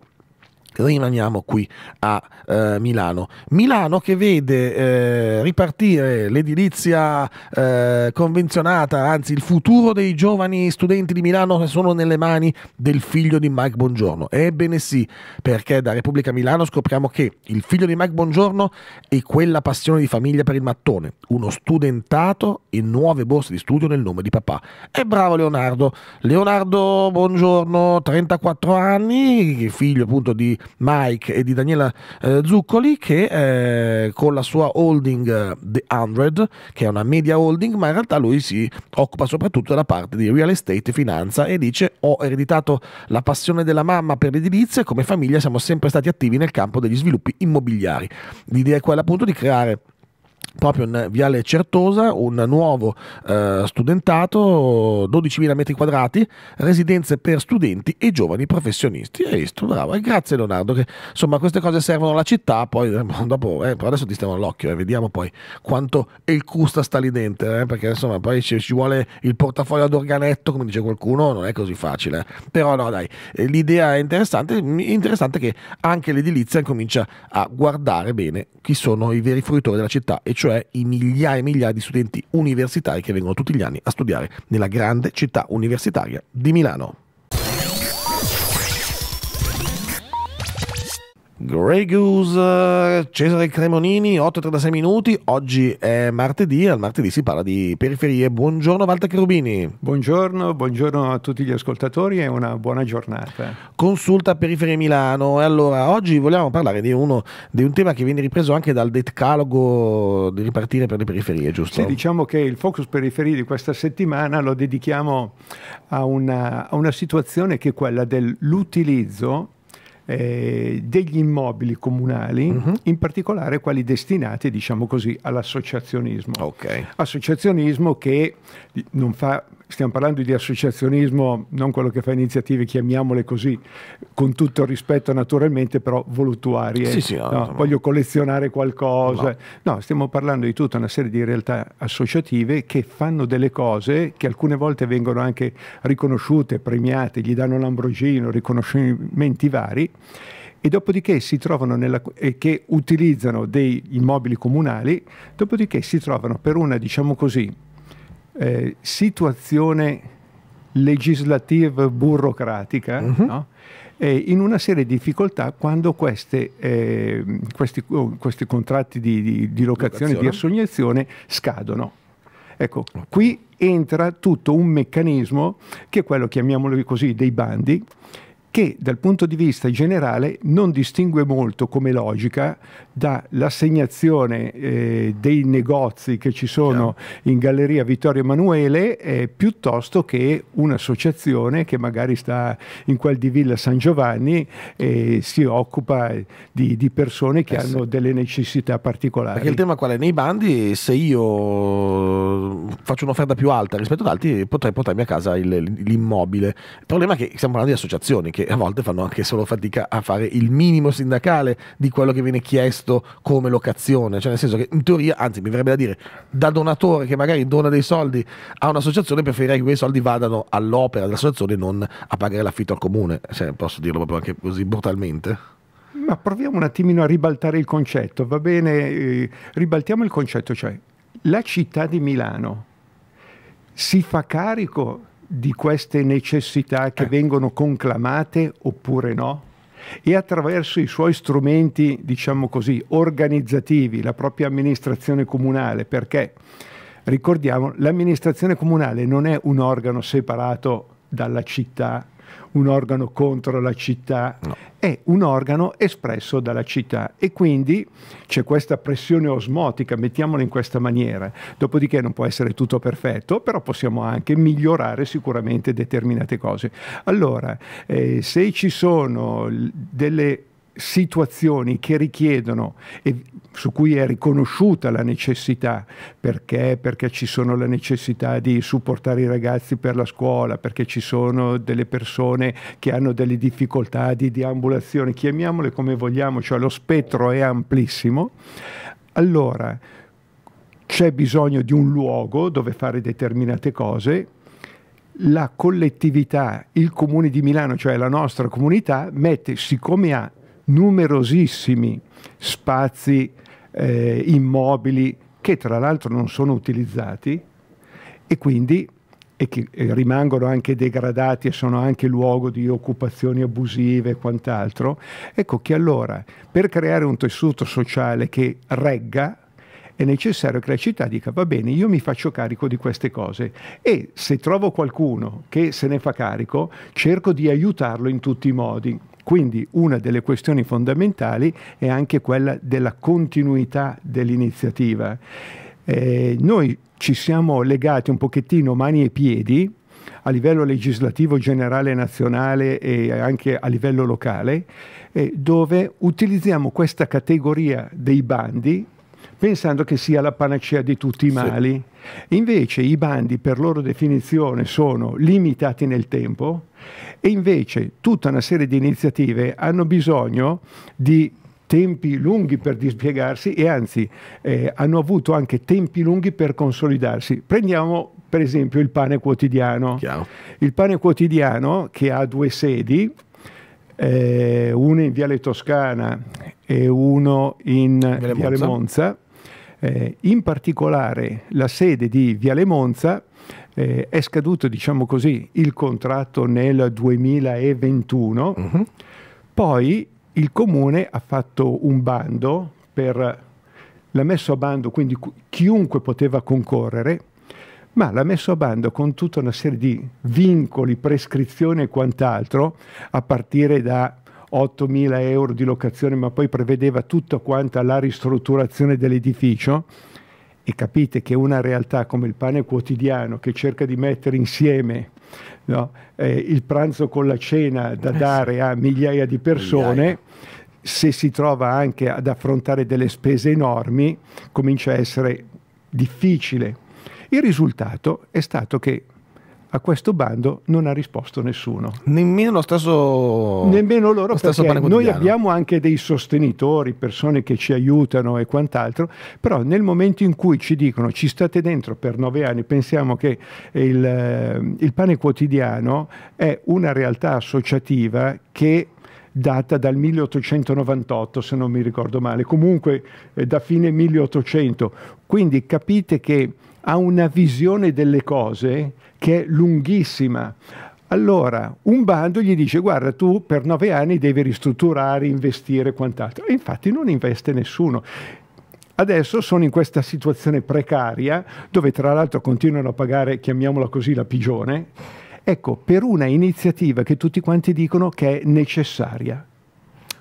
rimaniamo qui a eh, Milano. Milano che vede eh, ripartire l'edilizia eh, convenzionata, anzi il futuro dei giovani studenti di Milano sono nelle mani del figlio di Mike Bongiorno. Ebbene sì, perché da Repubblica Milano scopriamo che il figlio di Mike Bongiorno è quella passione di famiglia per il mattone, uno studentato e nuove borse di studio nel nome di papà. E bravo Leonardo. Leonardo buongiorno, 34 anni, figlio appunto di Mike e di Daniela eh, Zuccoli che eh, con la sua holding eh, The 100 che è una media holding ma in realtà lui si occupa soprattutto della parte di real estate e finanza e dice ho ereditato la passione della mamma per l'edilizia e come famiglia siamo sempre stati attivi nel campo degli sviluppi immobiliari. L'idea è quella appunto di creare proprio in Viale Certosa, un nuovo eh, studentato, 12.000 metri quadrati, residenze per studenti e giovani professionisti. E visto, bravo, e grazie Leonardo, che insomma queste cose servono alla città, poi eh, [laughs] dopo, eh, adesso ti stiamo all'occhio e eh, vediamo poi quanto il custa sta lì dentro, eh, perché insomma poi ci, ci, vuole il portafoglio ad organetto, come dice qualcuno, non è così facile. Però no dai, l'idea è interessante, mm, interessante che anche l'edilizia comincia a guardare bene chi sono i veri fruitori della città e cioè i migliaia e migliaia di studenti universitari che vengono tutti gli anni a studiare nella grande città universitaria di Milano. Grey Goose, eh, Cesare Cremonini, 8.36 minuti, oggi è martedì, al martedì si parla di periferie. Buongiorno Walter Cherubini. Buongiorno, buongiorno a tutti gli ascoltatori e una buona giornata. Consulta Periferie Milano e allora oggi vogliamo parlare di, uno, di un tema che viene ripreso anche dal decalogo di ripartire per le periferie, giusto? Sì, diciamo che il focus periferie di questa settimana lo dedichiamo a una, a una situazione che è quella dell'utilizzo eh, degli immobili comunali, uh-huh. in particolare quelli destinati, diciamo così, all'associazionismo. Okay. Associazionismo che non fa stiamo parlando di associazionismo, non quello che fa iniziative, chiamiamole così, con tutto il rispetto naturalmente, però voluttuarie. Sì, sì, no, no. Voglio collezionare qualcosa. No. no. stiamo parlando di tutta una serie di realtà associative che fanno delle cose che alcune volte vengono anche riconosciute, premiate, gli danno l'ambrogino, riconoscimenti vari e dopodiché si trovano nella, eh, che utilizzano dei immobili comunali, dopodiché si trovano per una, diciamo così, eh, situazione legislativa burocratica uh mhm. -huh. no? in una serie di difficoltà quando queste, eh, questi, oh, questi, contratti di, di, di locazione, e di assegnazione scadono. Ecco, qui entra tutto un meccanismo che è quello, chiamiamolo così, dei bandi, che dal punto di vista generale non distingue molto come logica dall'assegnazione eh, dei negozi che ci sono in Galleria Vittorio Emanuele eh, piuttosto che un'associazione che magari sta in quel di Villa San Giovanni e si occupa di, di persone che eh hanno delle necessità particolari. Perché il tema qual è? Nei bandi se io faccio un'offerta più alta rispetto ad altri potrei portarmi a casa l'immobile. Il, il problema è che stiamo parlando di associazioni che che a volte fanno anche solo fatica a fare il minimo sindacale di quello che viene chiesto come locazione, cioè nel senso che in teoria, anzi mi verrebbe da dire, da donatore che magari dona dei soldi a un'associazione preferirei che quei soldi vadano all'opera dell'associazione e non a pagare l'affitto al comune, cioè, posso dirlo proprio anche così brutalmente. Ma proviamo un attimino a ribaltare il concetto, va bene? Eh, ribaltiamo il concetto, cioè la città di Milano si fa carico di queste necessità che eh. vengono conclamate oppure no? e attraverso i suoi strumenti, diciamo così, organizzativi, la propria amministrazione comunale, perché ricordiamo, l'amministrazione comunale non è un organo separato dalla città un organo contro la città, no. è un organo espresso dalla città e quindi c'è questa pressione osmotica, mettiamola in questa maniera. Dopodiché non può essere tutto perfetto, però possiamo anche migliorare sicuramente determinate cose. Allora, eh, se ci sono delle situazioni che richiedono e su cui è riconosciuta la necessità, perché? perché ci sono la necessità di supportare i ragazzi per la scuola, perché ci sono delle persone che hanno delle difficoltà di deambulazione, chiamiamole come vogliamo, cioè lo spettro è amplissimo, allora c'è bisogno di un luogo dove fare determinate cose, la collettività, il comune di Milano, cioè la nostra comunità, mette, siccome ha numerosissimi spazi eh, immobili che tra l'altro non sono utilizzati e quindi e che rimangono anche degradati e sono anche luogo di occupazioni abusive e quant'altro, ecco che allora per creare un tessuto sociale che regga è necessario che la città dica va bene, io mi faccio carico di queste cose e se trovo qualcuno che se ne fa carico cerco di aiutarlo in tutti i modi. Quindi una delle questioni fondamentali è anche quella della continuità dell'iniziativa. Eh, noi ci siamo legati un pochettino mani e piedi a livello legislativo generale nazionale e anche a livello locale, eh, dove utilizziamo questa categoria dei bandi pensando che sia la panacea di tutti i mali. Sì. Invece i bandi per loro definizione sono limitati nel tempo e invece tutta una serie di iniziative hanno bisogno di tempi lunghi per dispiegarsi e anzi eh, hanno avuto anche tempi lunghi per consolidarsi. Prendiamo per esempio il pane quotidiano. Chiaro. Il pane quotidiano che ha due sedi, eh, una in Viale Toscana e uno in Viale Monza. Viale Monza eh, in particolare la sede di Viale Monza eh, è scaduto, diciamo così, il contratto nel 2021, uh-huh. Mhm. poi il comune ha fatto un bando per l'ha messo a bando, quindi chiunque poteva concorrere, ma l'ha messo a bando con tutta una serie di vincoli, prescrizioni e quant'altro, a partire da 8.000 euro di locazione, ma poi prevedeva tutta quanta la ristrutturazione dell'edificio, e capite che una realtà come il pane quotidiano che cerca di mettere insieme no, eh, il pranzo con la cena da eh dare a migliaia di persone, migliaia. se si trova anche ad affrontare delle spese enormi, comincia a essere difficile. Il risultato è stato che a questo bando non ha risposto nessuno. Nemmeno lo stesso Nemmeno loro, lo stesso noi abbiamo anche dei sostenitori, persone che ci aiutano e quant'altro, però nel momento in cui ci dicono ci state dentro per nove anni, pensiamo che il, eh, il pane quotidiano è una realtà associativa che data dal 1898 se non mi ricordo male, comunque eh, da fine 1800. Quindi capite che ha una visione delle cose che è lunghissima. Allora, un bando gli dice guarda tu per nove anni devi ristrutturare, investire e quant'altro. E infatti non investe nessuno. Adesso sono in questa situazione precaria dove tra l'altro continuano a pagare, chiamiamola così, la pigione. Ecco, per una iniziativa che tutti quanti dicono che è necessaria.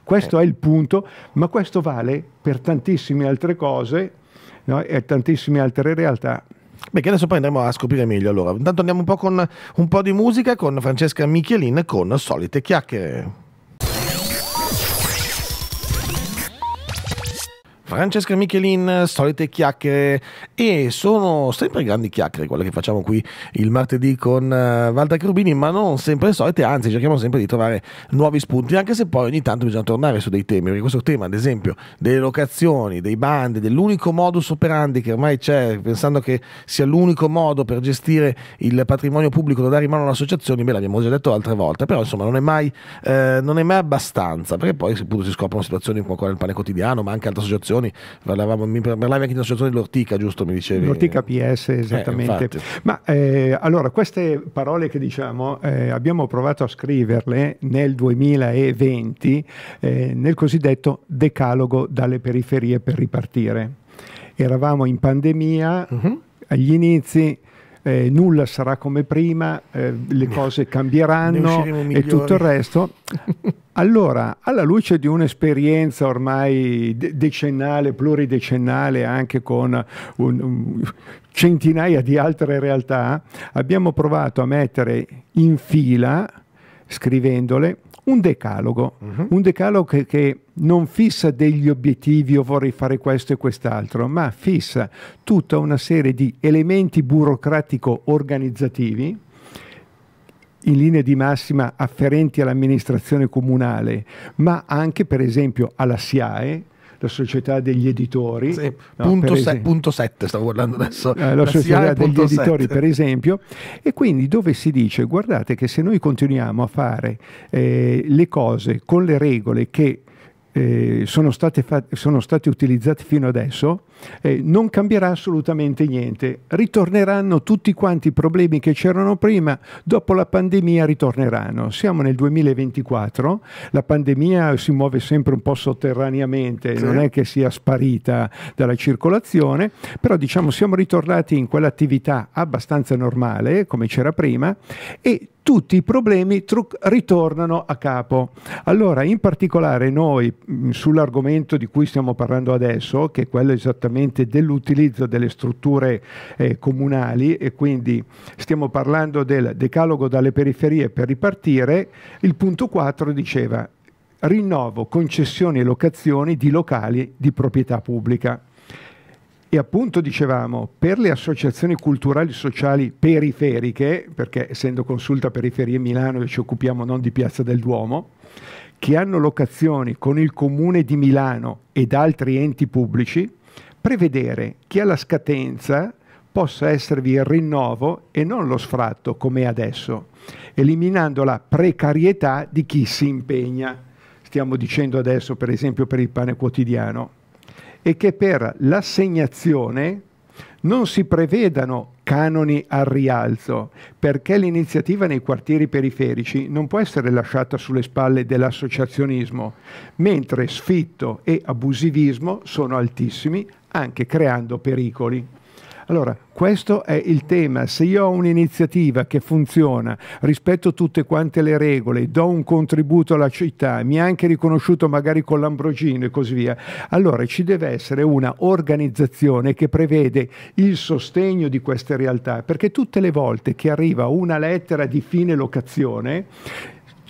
Questo è il punto, ma questo vale per tantissime altre cose no? e tantissime altre realtà. Beh, che adesso poi andremo a scoprire meglio. Allora, intanto andiamo un po' con un po' di musica con Francesca Michelin con solite chiacchiere. Francesca Michelin, solite chiacchiere e sono sempre grandi chiacchiere quelle che facciamo qui il martedì con uh, eh, Valda Crubini, ma non sempre solite, anzi cerchiamo sempre di trovare nuovi spunti, anche se poi ogni tanto bisogna tornare su dei temi, perché questo tema ad esempio delle locazioni, dei bandi, dell'unico modus operandi che ormai c'è, pensando che sia l'unico modo per gestire il patrimonio pubblico da dare in mano alle associazioni, beh l'abbiamo già detto altre volte, però insomma non è mai, eh, non è mai abbastanza, perché poi appunto, si scoprono situazioni come quella del pane quotidiano, ma anche altre associazioni associazioni, parlavamo, mi parlavi anche di un'associazione dell'Ortica, giusto? Mi dicevi? L'Ortica PS, eh, esattamente. Eh, Ma eh, allora, queste parole che diciamo eh, abbiamo provato a scriverle nel 2020 eh, nel cosiddetto decalogo dalle periferie per ripartire. Eravamo in pandemia, uh-huh. agli inizi, eh, nulla sarà come prima, eh, le cose cambieranno e tutto il resto. [laughs] Allora, alla luce di un'esperienza ormai decennale, pluridecennale, anche con un, un, centinaia di altre realtà, abbiamo provato a mettere in fila, scrivendole, un decalogo, uh-huh. un decalogo che, che, non fissa degli obiettivi, io vorrei fare questo e quest'altro, ma fissa tutta una serie di elementi burocratico-organizzativi in linea di massima afferenti all'amministrazione comunale, ma anche per esempio alla SIAE, la società degli editori. Sì, no, punto, se, punto 7, stavo guardando adesso. Eh, la, la società degli editori, 7. per esempio. E quindi dove si dice, guardate che se noi continuiamo a fare eh, le cose con le regole che eh, sono, state fat- sono stati utilizzati fino adesso, eh, non cambierà assolutamente niente. Ritorneranno tutti quanti i problemi che c'erano prima, dopo la pandemia ritorneranno. Siamo nel 2024, la pandemia si muove sempre un po' sotterraneamente, sì. non è che sia sparita dalla circolazione, però diciamo siamo ritornati in quell'attività abbastanza normale come c'era prima e tutti i problemi ritornano a capo. Allora, in particolare noi sull'argomento di cui stiamo parlando adesso, che è quello esattamente dell'utilizzo delle strutture eh, comunali e quindi stiamo parlando del decalogo dalle periferie per ripartire, il punto 4 diceva rinnovo concessioni e locazioni di locali di proprietà pubblica. E appunto dicevamo, per le associazioni culturali sociali periferiche, perché essendo consulta periferie Milano ci occupiamo non di Piazza del Duomo, che hanno locazioni con il Comune di Milano ed altri enti pubblici, prevedere che alla scadenza possa esservi il rinnovo e non lo sfratto come adesso, eliminando la precarietà di chi si impegna. Stiamo dicendo adesso per esempio per il pane quotidiano e che per l'assegnazione non si prevedano canoni al rialzo, perché l'iniziativa nei quartieri periferici non può essere lasciata sulle spalle dell'associazionismo, mentre sfitto e abusivismo sono altissimi, anche creando pericoli. Allora, questo è il tema. Se io ho un'iniziativa che funziona, rispetto tutte quante le regole, do un contributo alla città, mi ha anche riconosciuto magari con l'Ambrogino e così via, allora ci deve essere una organizzazione che prevede il sostegno di queste realtà, perché tutte le volte che arriva una lettera di fine locazione,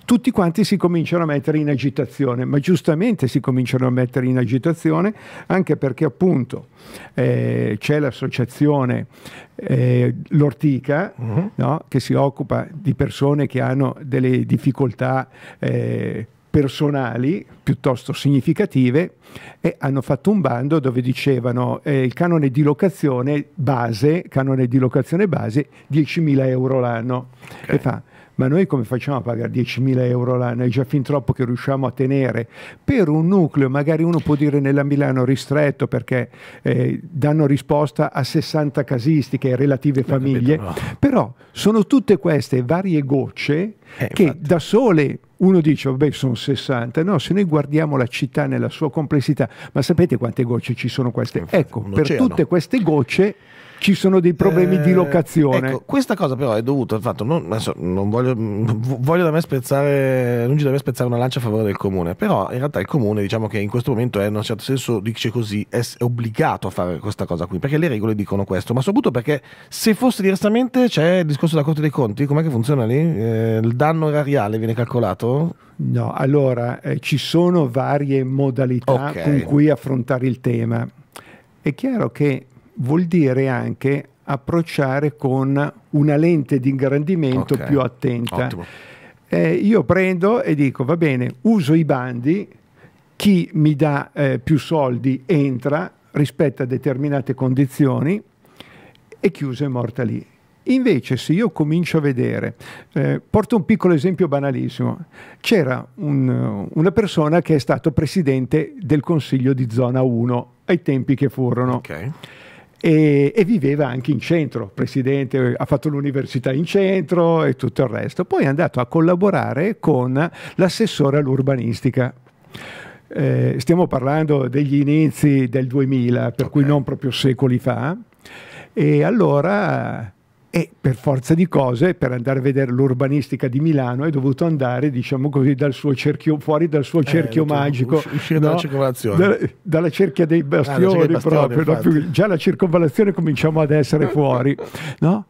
tutti quanti si cominciano a mettere in agitazione, ma giustamente si cominciano a mettere in agitazione anche perché appunto eh, c'è l'associazione eh, L'Ortica uh mhm. -huh. no? che si occupa di persone che hanno delle difficoltà eh, personali piuttosto significative e hanno fatto un bando dove dicevano eh, il canone di locazione base, canone di locazione base 10.000 euro l'anno. Okay. E fa, ma noi come facciamo a pagare 10.000 euro l'anno? È già fin troppo che riusciamo a tenere per un nucleo, magari uno può dire nella Milano ristretto perché eh, danno risposta a 60 casistiche e relative famiglie, capito, no. però sono tutte queste varie gocce eh, che infatti. da sole uno dice, vabbè, sono 60. No, se noi guardiamo la città nella sua complessità, ma sapete quante gocce ci sono queste? ecco, per tutte queste gocce ci sono dei problemi eh, di locazione. Ecco, questa cosa però è dovuta al fatto, non, adesso, non voglio, voglio da me spezzare, lungi da me spezzare una lancia a favore del comune, però in realtà il comune diciamo che in questo momento è in un certo senso, dice così, è, è obbligato a fare questa cosa qui, perché le regole dicono questo, ma soprattutto perché se fosse diversamente c'è il discorso della Corte dei Conti, com'è che funziona lì? Eh, il danno erariale viene calcolato? No, allora eh, ci sono varie modalità okay. con cui affrontare il tema. È chiaro che vuol dire anche approcciare con una lente di ingrandimento okay. più attenta. Eh, io prendo e dico, va bene, uso i bandi, chi mi dà eh, più soldi entra, rispetto a determinate condizioni e chiuso è morta lì. Invece se io comincio a vedere, eh, porto un piccolo esempio banalissimo, c'era un, una persona che è stato presidente del Consiglio di Zona 1 ai tempi che furono. Okay e, e, viveva anche in centro, presidente, ha fatto l'università in centro e tutto il resto. Poi è andato a collaborare con l'assessore all'urbanistica. Eh, stiamo parlando degli inizi del 2000, per okay. cui non proprio secoli fa, e allora e per forza di cose, per andare a vedere l'urbanistica di Milano, è dovuto andare, diciamo così, dal cerchio, fuori dal suo eh, cerchio eh, magico. Uscire no? dalla circolazione. Da, dalla cerchia dei ah, bastioni, ah, cerchia bastioni proprio. No? Già la circonvallazione cominciamo ad essere fuori, no?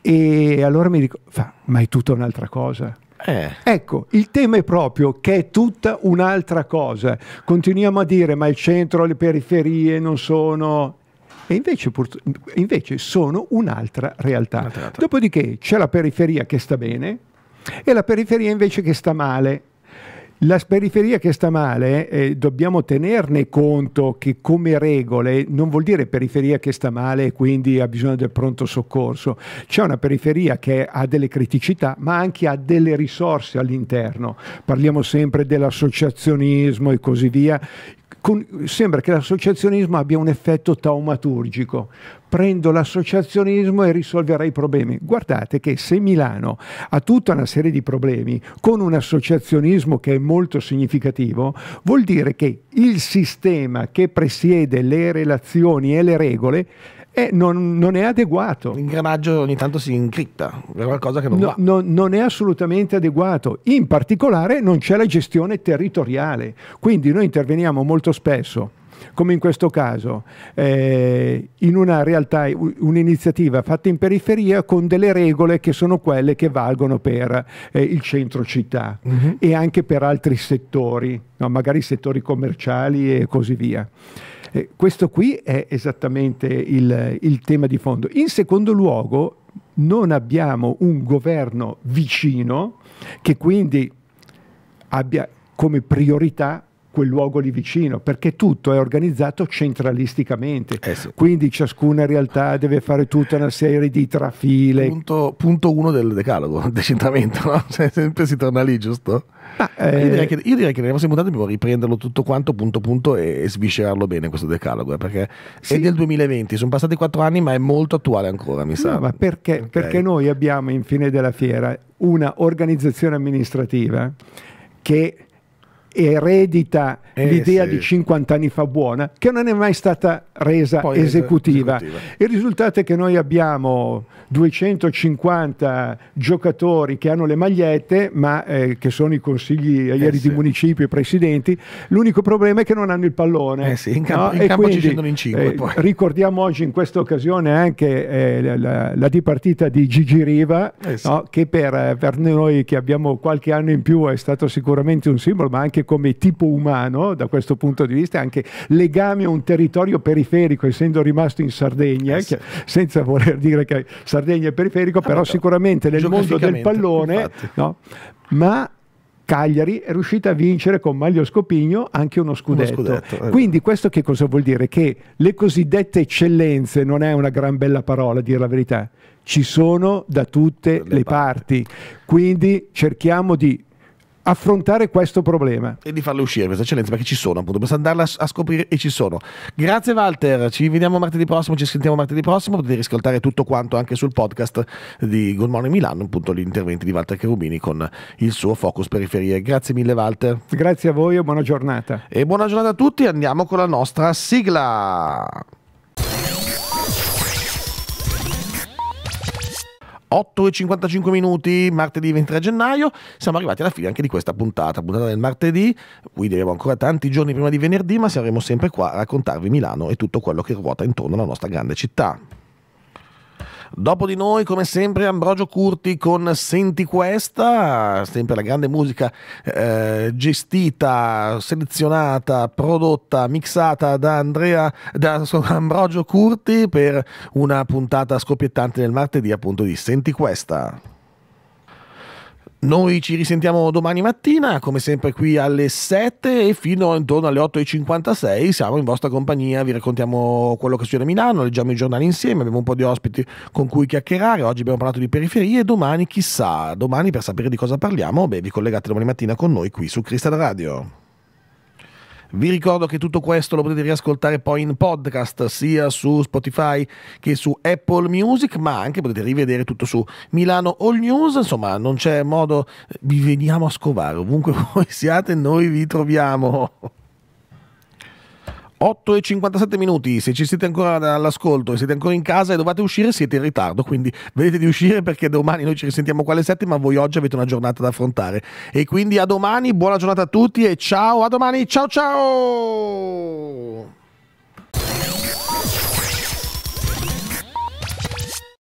E allora mi dico, fa, ma è tutta un'altra cosa. Eh. Ecco, il tema è proprio che è tutta un'altra cosa. Continuiamo a dire, ma il centro, le periferie non sono e invece, invece sono un'altra realtà. Un'altra realtà. Dopodiché c'è la periferia che sta bene e la periferia invece che sta male. La periferia che sta male, eh, dobbiamo tenerne conto che come regole non vuol dire periferia che sta male e quindi ha bisogno del pronto soccorso. C'è una periferia che ha delle criticità ma anche ha delle risorse all'interno. Parliamo sempre dell'associazionismo e così via. Con, sembra che l'associazionismo abbia un effetto taumaturgico, prendo l'associazionismo e risolverei i problemi. Guardate che se Milano ha tutta una serie di problemi con un associazionismo che è molto significativo, vuol dire che il sistema che presiede le relazioni e le regole eh, non, non, è adeguato. L'ingranaggio ogni tanto si incritta, è qualcosa che non no, va. No, non è assolutamente adeguato. In particolare non c'è la gestione territoriale, quindi noi interveniamo molto spesso come in questo caso, eh, in una realtà, un'iniziativa fatta in periferia con delle regole che sono quelle che valgono per eh, il centro città uh mhm. -huh. e anche per altri settori, no? magari settori commerciali e così via. Eh, questo qui è esattamente il, il tema di fondo. In secondo luogo, non abbiamo un governo vicino che quindi abbia come priorità quel luogo lì vicino, perché tutto è organizzato centralisticamente, eh sì. quindi ciascuna realtà deve fare tutta una serie di trafile. Punto, punto uno del decalogo, [laughs] decentramento, no? [laughs] Cioè, sempre si torna lì, giusto? Ma, eh, io, direi eh, che, io direi che nelle prossime puntate dobbiamo riprenderlo tutto quanto punto punto e, e sviscerarlo bene questo decalogo, eh, perché sì. è del 2020, sono passati quattro anni ma è molto attuale ancora, mi no, sa. ma perché, okay. perché noi abbiamo in fine della fiera una organizzazione amministrativa che eredita eh, l'idea sì. di 50 anni fa buona che non è mai stata resa eh, esecutiva. esecutiva. Il risultato è che noi abbiamo 250 giocatori che hanno le magliette ma eh, che sono i consigli eh, ieri sì. di municipio, e presidenti, l'unico problema è che non hanno il pallone. Eh, sì, in campo, no? in campo quindi, ci scendono in 5. Eh, ricordiamo oggi in questa occasione anche la, la, la, dipartita di Gigi Riva no? che per, per noi che abbiamo qualche anno in più è stato sicuramente un simbolo ma anche anche come tipo umano, da questo punto di vista, anche legami a un territorio periferico, essendo rimasto in Sardegna, eh sì. che, senza voler dire che Sardegna è periferico, ah, però no. sicuramente nel mondo del pallone, no? ma Cagliari è riuscita a vincere con Maglio Scopigno anche uno scudetto. Uno scudetto eh. Quindi questo che cosa vuol dire? Che le cosiddette eccellenze, non è una gran bella parola a dire la verità, ci sono da tutte le, le parti. parti. Quindi cerchiamo di affrontare questo problema. E di farle uscire queste eccellenze perché ci sono, appunto, basta andarle a, scoprire e ci sono. Grazie Walter, ci vediamo martedì prossimo, ci sentiamo martedì prossimo, potete riscoltare tutto quanto anche sul podcast di Good Morning Milano, appunto gli interventi di Walter Cherubini con il suo focus periferie. Grazie mille Walter. Grazie a voi e buona giornata. E buona giornata a tutti, andiamo con la nostra sigla. 8 e 55 minuti, martedì 23 gennaio, siamo arrivati alla fine anche di questa puntata, puntata del martedì, quindi abbiamo ancora tanti giorni prima di venerdì, ma saremo sempre qua a raccontarvi Milano e tutto quello che ruota intorno alla nostra grande città. Dopo di noi, come sempre, Ambrogio Curti con Senti Questa, sempre la grande musica eh, gestita, selezionata, prodotta, mixata da, Andrea, da Ambrogio Curti per una puntata scoppiettante nel martedì appunto di Senti Questa. Noi ci risentiamo domani mattina, come sempre qui alle 7 e fino intorno alle 8.56 siamo in vostra compagnia, vi raccontiamo quello che succede a Milano, leggiamo i giornali insieme, abbiamo un po' di ospiti con cui chiacchierare, oggi abbiamo parlato di periferie, domani chissà, domani per sapere di cosa parliamo, beh vi collegate domani mattina con noi qui su Cristal Radio. Vi ricordo che tutto questo lo potete riascoltare poi in podcast sia su Spotify che su Apple Music, ma anche potete rivedere tutto su Milano All News. Insomma, non c'è modo, eh, vi veniamo a scovare ovunque [laughs] voi siate, noi vi troviamo. 8 e 57 minuti, se ci siete ancora all'ascolto e siete ancora in casa e dovete uscire siete in ritardo, quindi vedete di uscire perché domani noi ci risentiamo qua alle 7, ma voi oggi avete una giornata da affrontare. E quindi a domani, buona giornata a tutti e ciao, a domani, ciao ciao!